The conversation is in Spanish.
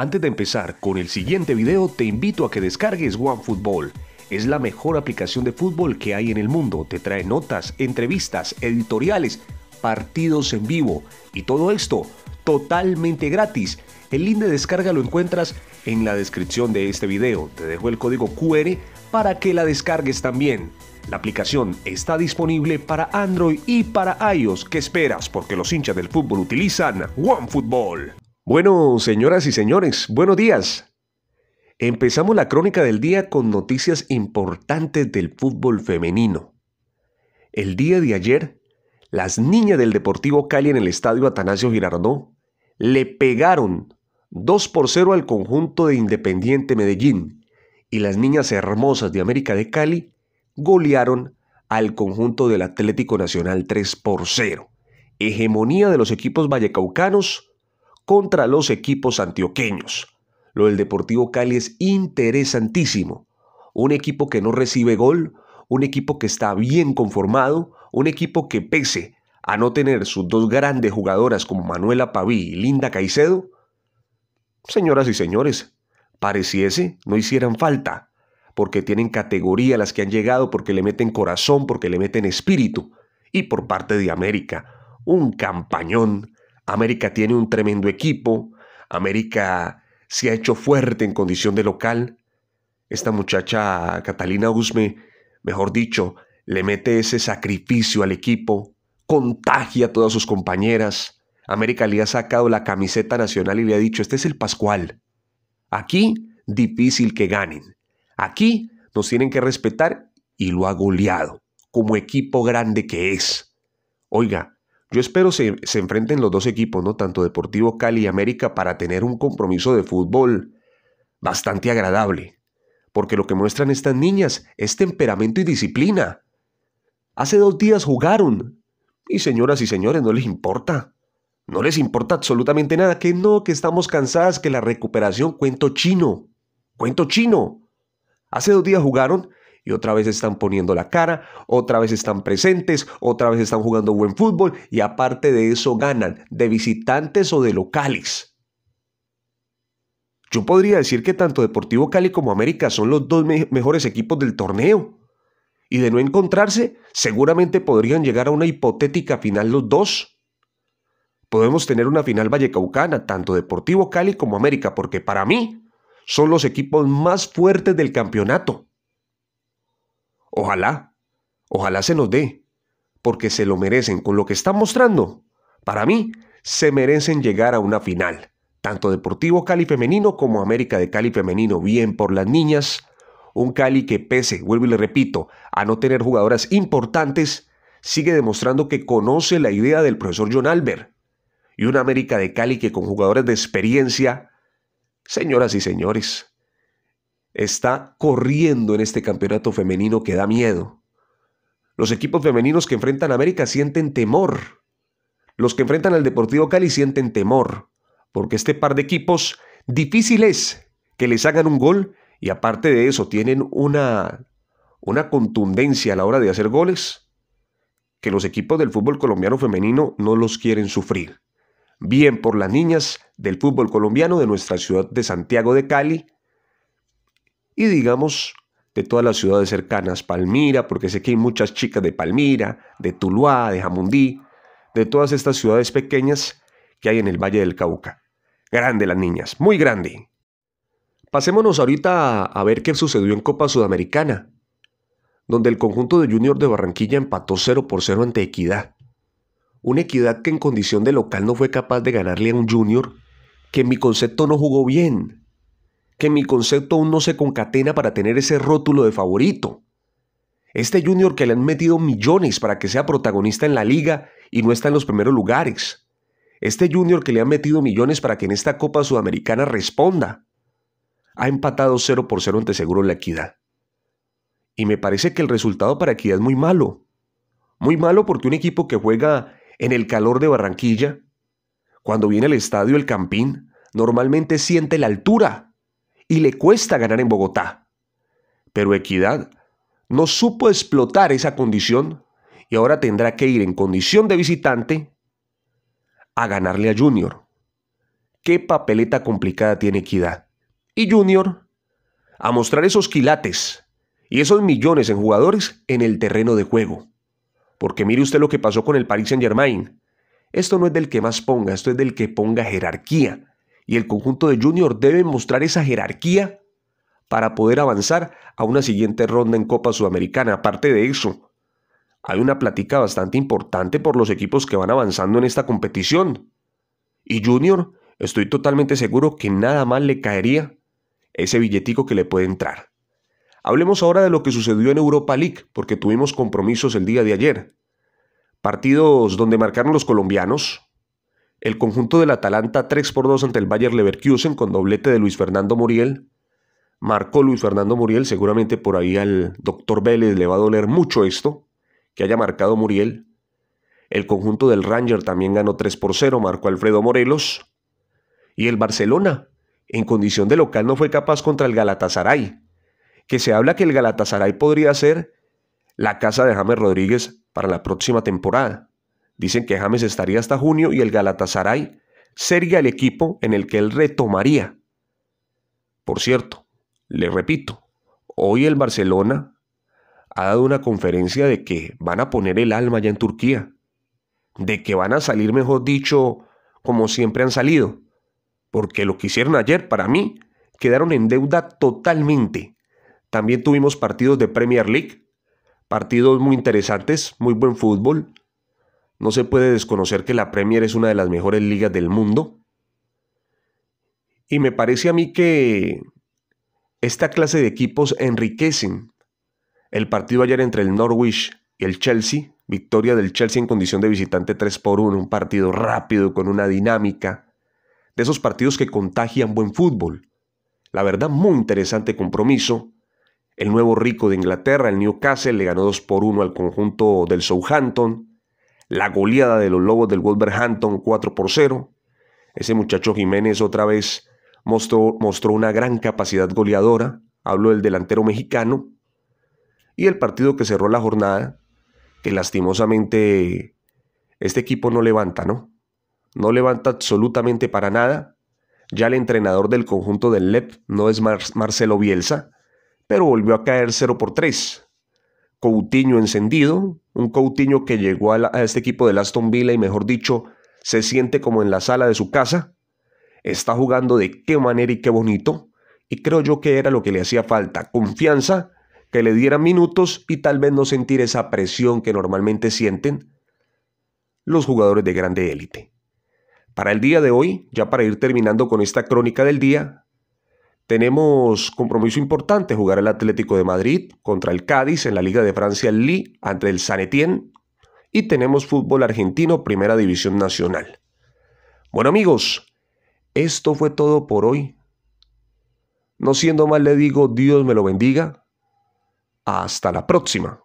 Antes de empezar con el siguiente video, te invito a que descargues OneFootball. Es la mejor aplicación de fútbol que hay en el mundo. Te trae notas, entrevistas, editoriales, partidos en vivo y todo esto totalmente gratis. El link de descarga lo encuentras en la descripción de este video. Te dejo el código QR para que la descargues también. La aplicación está disponible para Android y para iOS. ¿Qué esperas? Porque los hinchas del fútbol utilizan OneFootball. Bueno, señoras y señores, buenos días. Empezamos la crónica del día con noticias importantes del fútbol femenino. El día de ayer, las niñas del Deportivo Cali en el estadio Atanasio Girardó le pegaron 2 por 0 al conjunto de Independiente Medellín y las niñas hermosas de América de Cali golearon al conjunto del Atlético Nacional 3 por 0. Hegemonía de los equipos vallecaucanos contra los equipos antioqueños. Lo del Deportivo Cali es interesantísimo. Un equipo que no recibe gol, un equipo que está bien conformado, un equipo que pese a no tener sus dos grandes jugadoras como Manuela Paví y Linda Caicedo, señoras y señores, pareciese no hicieran falta, porque tienen categoría las que han llegado, porque le meten corazón, porque le meten espíritu, y por parte de América, un campañón América tiene un tremendo equipo, América se ha hecho fuerte en condición de local. Esta muchacha Catalina Guzme, mejor dicho, le mete ese sacrificio al equipo, contagia a todas sus compañeras. América le ha sacado la camiseta nacional y le ha dicho, este es el Pascual. Aquí difícil que ganen. Aquí nos tienen que respetar y lo ha goleado, como equipo grande que es. Oiga, yo espero se, se enfrenten los dos equipos, ¿no? Tanto Deportivo Cali y América para tener un compromiso de fútbol bastante agradable. Porque lo que muestran estas niñas es temperamento y disciplina. Hace dos días jugaron. Y señoras y señores, no les importa. No les importa absolutamente nada. Que no, que estamos cansadas, que la recuperación cuento chino. Cuento chino. Hace dos días jugaron y otra vez están poniendo la cara, otra vez están presentes, otra vez están jugando buen fútbol y aparte de eso ganan de visitantes o de locales. Yo podría decir que tanto Deportivo Cali como América son los dos mejores equipos del torneo. Y de no encontrarse, seguramente podrían llegar a una hipotética final los dos. Podemos tener una final vallecaucana, tanto Deportivo Cali como América, porque para mí son los equipos más fuertes del campeonato. Ojalá, ojalá se nos dé, porque se lo merecen. Con lo que están mostrando, para mí, se merecen llegar a una final. Tanto Deportivo Cali Femenino como América de Cali Femenino. Bien por las niñas. Un Cali que pese, vuelvo y le repito, a no tener jugadoras importantes, sigue demostrando que conoce la idea del profesor John Albert. Y una América de Cali que con jugadores de experiencia, señoras y señores, está corriendo en este campeonato femenino que da miedo. Los equipos femeninos que enfrentan a América sienten temor. Los que enfrentan al Deportivo Cali sienten temor, porque este par de equipos difícil es que les hagan un gol y aparte de eso tienen una, una contundencia a la hora de hacer goles que los equipos del fútbol colombiano femenino no los quieren sufrir. Bien por las niñas del fútbol colombiano de nuestra ciudad de Santiago de Cali, y digamos de todas las ciudades cercanas, Palmira, porque sé que hay muchas chicas de Palmira, de Tuluá, de Jamundí, de todas estas ciudades pequeñas que hay en el Valle del Cauca. Grande las niñas, muy grande. Pasémonos ahorita a, ver qué sucedió en Copa Sudamericana, donde el conjunto de Junior de Barranquilla empató 0 por 0 ante Equidad. Una Equidad que en condición de local no fue capaz de ganarle a un Junior que en mi concepto no jugó bien, que mi concepto aún no se concatena para tener ese rótulo de favorito. Este junior que le han metido millones para que sea protagonista en la liga y no está en los primeros lugares. Este junior que le han metido millones para que en esta Copa Sudamericana responda. Ha empatado 0 por 0 ante Seguro en la Equidad. Y me parece que el resultado para Equidad es muy malo. Muy malo porque un equipo que juega en el calor de Barranquilla, cuando viene al estadio El Campín, normalmente siente la altura y le cuesta ganar en Bogotá. Pero Equidad no supo explotar esa condición y ahora tendrá que ir en condición de visitante a ganarle a Junior. Qué papeleta complicada tiene Equidad. Y Junior a mostrar esos quilates y esos millones en jugadores en el terreno de juego. Porque mire usted lo que pasó con el Paris Saint Germain. Esto no es del que más ponga, esto es del que ponga jerarquía y el conjunto de Junior debe mostrar esa jerarquía para poder avanzar a una siguiente ronda en Copa Sudamericana. Aparte de eso, hay una plática bastante importante por los equipos que van avanzando en esta competición. Y Junior, estoy totalmente seguro que nada más le caería ese billetico que le puede entrar. Hablemos ahora de lo que sucedió en Europa League, porque tuvimos compromisos el día de ayer. Partidos donde marcaron los colombianos, el conjunto del Atalanta 3 por 2 ante el Bayer Leverkusen con doblete de Luis Fernando Muriel. Marcó Luis Fernando Muriel, seguramente por ahí al doctor Vélez le va a doler mucho esto, que haya marcado Muriel. El conjunto del Ranger también ganó 3 por 0, marcó Alfredo Morelos. Y el Barcelona, en condición de local, no fue capaz contra el Galatasaray, que se habla que el Galatasaray podría ser la casa de James Rodríguez para la próxima temporada. Dicen que James estaría hasta junio y el Galatasaray sería el equipo en el que él retomaría. Por cierto, le repito, hoy el Barcelona ha dado una conferencia de que van a poner el alma ya en Turquía, de que van a salir, mejor dicho, como siempre han salido, porque lo que hicieron ayer, para mí, quedaron en deuda totalmente. También tuvimos partidos de Premier League, partidos muy interesantes, muy buen fútbol, no se puede desconocer que la Premier es una de las mejores ligas del mundo. Y me parece a mí que esta clase de equipos enriquecen el partido ayer entre el Norwich y el Chelsea. Victoria del Chelsea en condición de visitante 3 por 1, un partido rápido con una dinámica. De esos partidos que contagian buen fútbol. La verdad, muy interesante compromiso. El nuevo rico de Inglaterra, el Newcastle, le ganó 2 por 1 al conjunto del Southampton. La goleada de los Lobos del Wolverhampton 4 por 0. Ese muchacho Jiménez otra vez mostró, mostró una gran capacidad goleadora. Hablo del delantero mexicano. Y el partido que cerró la jornada, que lastimosamente este equipo no levanta, ¿no? No levanta absolutamente para nada. Ya el entrenador del conjunto del LEP no es Marcelo Bielsa, pero volvió a caer 0 por 3. Coutinho encendido, un Coutinho que llegó a, este equipo de Aston Villa y mejor dicho, se siente como en la sala de su casa, está jugando de qué manera y qué bonito, y creo yo que era lo que le hacía falta, confianza, que le dieran minutos y tal vez no sentir esa presión que normalmente sienten los jugadores de grande élite. Para el día de hoy, ya para ir terminando con esta crónica del día, tenemos compromiso importante, jugar el Atlético de Madrid contra el Cádiz en la Liga de Francia Lee ante el San Etienne y tenemos fútbol argentino Primera División Nacional. Bueno amigos, esto fue todo por hoy. No siendo mal, le digo Dios me lo bendiga. Hasta la próxima.